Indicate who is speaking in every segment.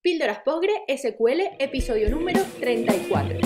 Speaker 1: Píldoras Pogre SQL, episodio número 34.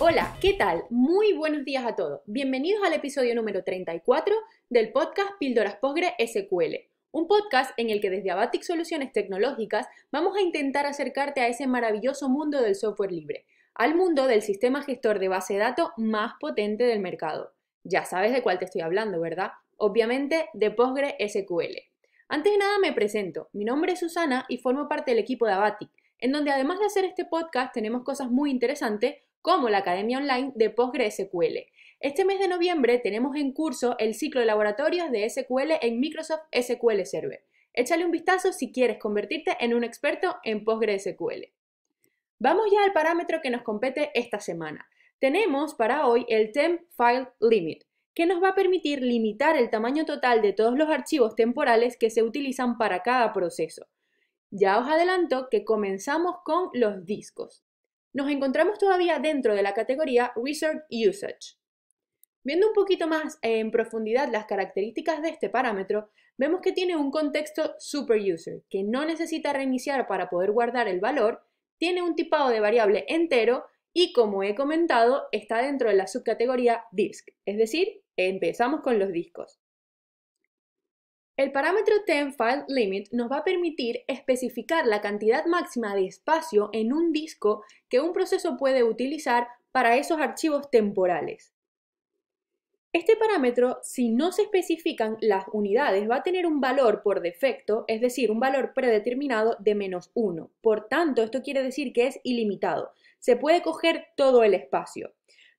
Speaker 1: Hola, ¿qué tal? Muy buenos días a todos. Bienvenidos al episodio número 34 del podcast Píldoras Pogre SQL. Un podcast en el que desde Abatic Soluciones Tecnológicas vamos a intentar acercarte a ese maravilloso mundo del software libre, al mundo del sistema gestor de base de datos más potente del mercado. Ya sabes de cuál te estoy hablando, ¿verdad? obviamente de PostgreSQL. Antes de nada me presento, mi nombre es Susana y formo parte del equipo de Abatic, en donde además de hacer este podcast tenemos cosas muy interesantes como la Academia Online de PostgreSQL. Este mes de noviembre tenemos en curso el ciclo de laboratorios de SQL en Microsoft SQL Server. Échale un vistazo si quieres convertirte en un experto en PostgreSQL. Vamos ya al parámetro que nos compete esta semana. Tenemos para hoy el temp file limit que nos va a permitir limitar el tamaño total de todos los archivos temporales que se utilizan para cada proceso. Ya os adelanto que comenzamos con los discos. Nos encontramos todavía dentro de la categoría Research Usage. Viendo un poquito más en profundidad las características de este parámetro, vemos que tiene un contexto superuser, que no necesita reiniciar para poder guardar el valor, tiene un tipado de variable entero y, como he comentado, está dentro de la subcategoría disk, es decir, Empezamos con los discos. El parámetro file Limit nos va a permitir especificar la cantidad máxima de espacio en un disco que un proceso puede utilizar para esos archivos temporales. Este parámetro, si no se especifican las unidades, va a tener un valor por defecto, es decir, un valor predeterminado de menos 1. Por tanto, esto quiere decir que es ilimitado. Se puede coger todo el espacio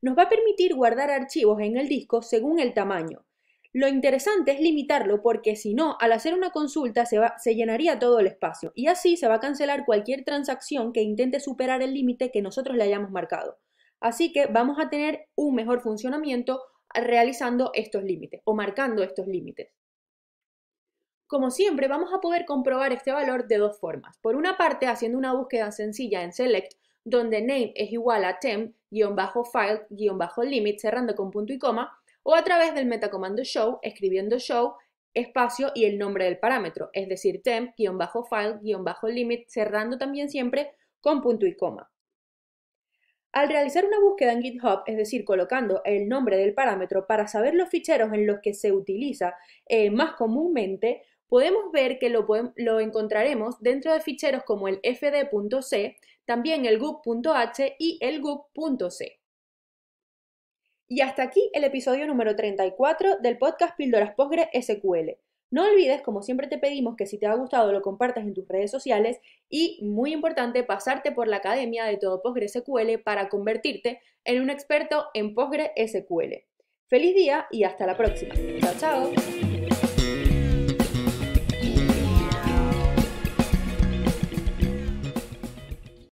Speaker 1: nos va a permitir guardar archivos en el disco según el tamaño. Lo interesante es limitarlo porque si no, al hacer una consulta se, llenaría todo el espacio y así se va a cancelar cualquier transacción que intente superar el límite que nosotros le hayamos marcado. Así que vamos a tener un mejor funcionamiento realizando estos límites o marcando estos límites. Como siempre, vamos a poder comprobar este valor de dos formas. Por una parte, haciendo una búsqueda sencilla en Select donde name es igual a temp-file-limit cerrando con punto y coma, o a través del metacomando show, escribiendo show, espacio y el nombre del parámetro, es decir, temp-file-limit cerrando también siempre con punto y coma. Al realizar una búsqueda en GitHub, es decir, colocando el nombre del parámetro para saber los ficheros en los que se utiliza eh, más comúnmente, podemos ver que lo, encontraremos dentro de ficheros como el fd.c, también el guc.h y el guc.c. Y hasta aquí el episodio número 34 del podcast Píldoras PostgreSQL. No olvides, como siempre te pedimos, que si te ha gustado lo compartas en tus redes sociales y, muy importante, pasarte por la Academia de Todo PostgreSQL para convertirte en un experto en PostgreSQL. Feliz día y hasta la próxima. Chao, chao.